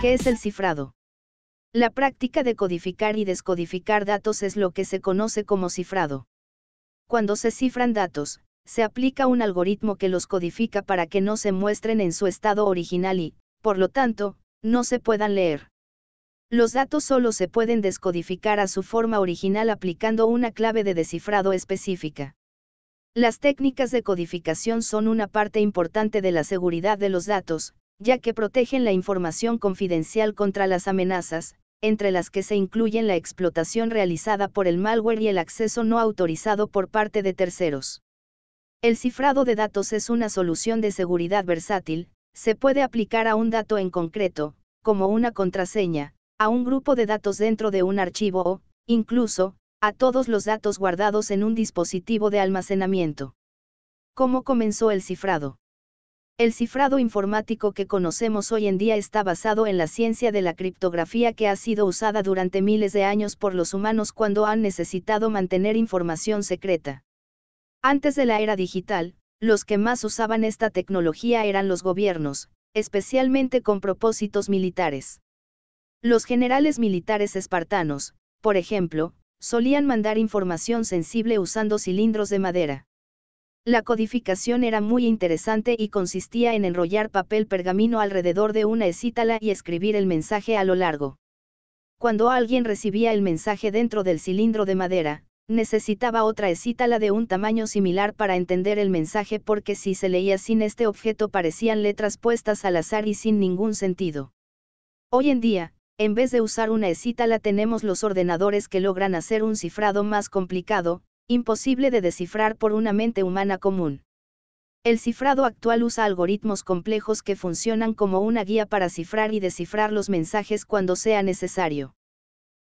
¿Qué es el cifrado? La práctica de codificar y descodificar datos es lo que se conoce como cifrado. Cuando se cifran datos, se aplica un algoritmo que los codifica para que no se muestren en su estado original y, por lo tanto, no se puedan leer. Los datos solo se pueden descodificar a su forma original aplicando una clave de descifrado específica. Las técnicas de codificación son una parte importante de la seguridad de los datos, ya que protegen la información confidencial contra las amenazas, entre las que se incluyen la explotación realizada por el malware y el acceso no autorizado por parte de terceros. El cifrado de datos es una solución de seguridad versátil, se puede aplicar a un dato en concreto, como una contraseña, a un grupo de datos dentro de un archivo o, incluso, a todos los datos guardados en un dispositivo de almacenamiento. ¿Cómo comenzó el cifrado? El cifrado informático que conocemos hoy en día está basado en la ciencia de la criptografía que ha sido usada durante miles de años por los humanos cuando han necesitado mantener información secreta. Antes de la era digital, los que más usaban esta tecnología eran los gobiernos, especialmente con propósitos militares. Los generales militares espartanos, por ejemplo, solían mandar información sensible usando cilindros de madera. La codificación era muy interesante y consistía en enrollar papel pergamino alrededor de una escítala y escribir el mensaje a lo largo. Cuando alguien recibía el mensaje dentro del cilindro de madera, necesitaba otra escítala de un tamaño similar para entender el mensaje porque si se leía sin este objeto parecían letras puestas al azar y sin ningún sentido. Hoy en día, en vez de usar una escítala tenemos los ordenadores que logran hacer un cifrado más complicado, imposible de descifrar por una mente humana común. El cifrado actual usa algoritmos complejos que funcionan como una guía para cifrar y descifrar los mensajes cuando sea necesario.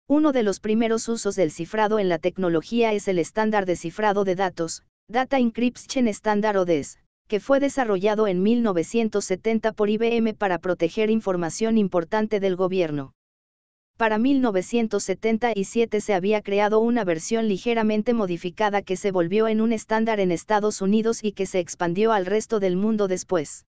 Uno de los primeros usos del cifrado en la tecnología es el estándar de cifrado de datos, Data Encryption Standard o DES, que fue desarrollado en 1970 por IBM para proteger información importante del gobierno. Para 1977 se había creado una versión ligeramente modificada que se volvió en un estándar en Estados Unidos y que se expandió al resto del mundo después.